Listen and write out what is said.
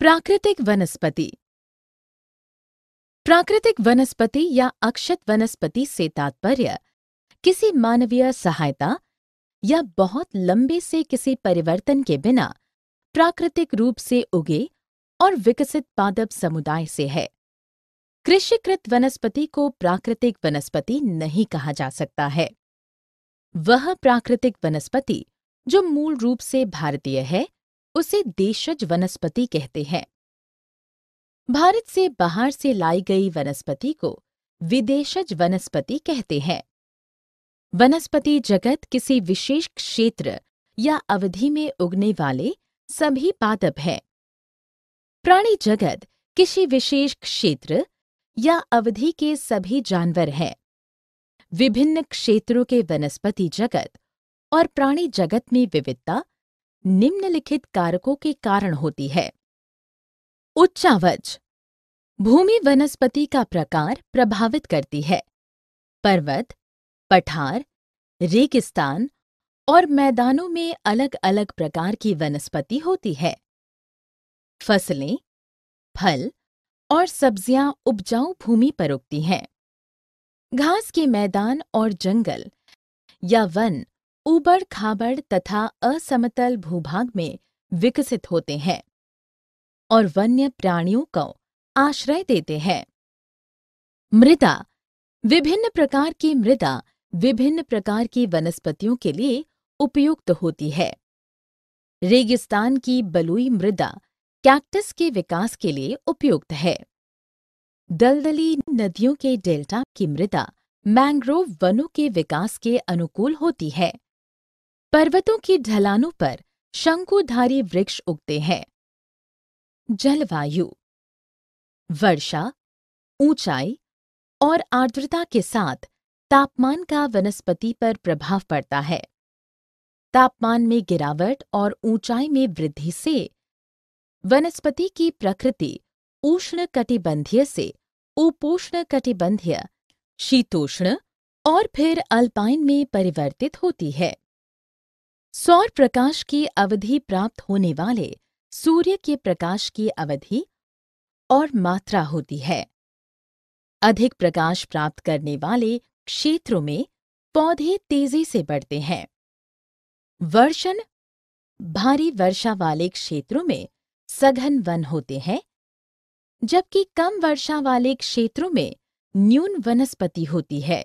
प्राकृतिक वनस्पति प्राकृतिक वनस्पति या अक्षत वनस्पति से तात्पर्य किसी मानवीय सहायता या बहुत लंबे से किसी परिवर्तन के बिना प्राकृतिक रूप से उगे और विकसित पादप समुदाय से है कृषिकृत वनस्पति को प्राकृतिक वनस्पति नहीं कहा जा सकता है वह प्राकृतिक वनस्पति जो मूल रूप से भारतीय है उसे देशज वनस्पति कहते हैं भारत से बाहर से लाई गई वनस्पति को विदेशज वनस्पति कहते हैं वनस्पति जगत किसी विशेष क्षेत्र या अवधि में उगने वाले सभी पादप है प्राणी जगत किसी विशेष क्षेत्र या अवधि के सभी जानवर हैं विभिन्न क्षेत्रों के वनस्पति जगत और प्राणी जगत में विविधता निम्नलिखित कारकों के कारण होती है उच्चावच भूमि वनस्पति का प्रकार प्रभावित करती है पर्वत पठार रेगिस्तान और मैदानों में अलग अलग प्रकार की वनस्पति होती है फसलें फल और सब्जियां उपजाऊ भूमि पर उगती हैं घास के मैदान और जंगल या वन ऊबड़ खाबड़ तथा असमतल भूभाग में विकसित होते हैं और वन्य प्राणियों को आश्रय देते हैं मृदा विभिन्न प्रकार की मृदा विभिन्न प्रकार की वनस्पतियों के लिए उपयुक्त होती है रेगिस्तान की बलुई मृदा कैक्टस के विकास के लिए उपयुक्त है दलदली नदियों के डेल्टा की मृदा मैंग्रोव वनों के विकास के अनुकूल होती है पर्वतों की ढलानों पर शंकुधारी वृक्ष उगते हैं जलवायु वर्षा ऊंचाई और आर्द्रता के साथ तापमान का वनस्पति पर प्रभाव पड़ता है तापमान में गिरावट और ऊंचाई में वृद्धि से वनस्पति की प्रकृति उष्ण कटिबंधीय से उपोष्ण कटिबंधीय शीतोष्ण और फिर अल्पाइन में परिवर्तित होती है सौर प्रकाश की अवधि प्राप्त होने वाले सूर्य के प्रकाश की अवधि और मात्रा होती है अधिक प्रकाश प्राप्त करने वाले क्षेत्रों में पौधे तेजी से बढ़ते हैं वर्षण भारी वर्षा वाले क्षेत्रों में सघन वन होते हैं जबकि कम वर्षा वाले क्षेत्रों में न्यून वनस्पति होती है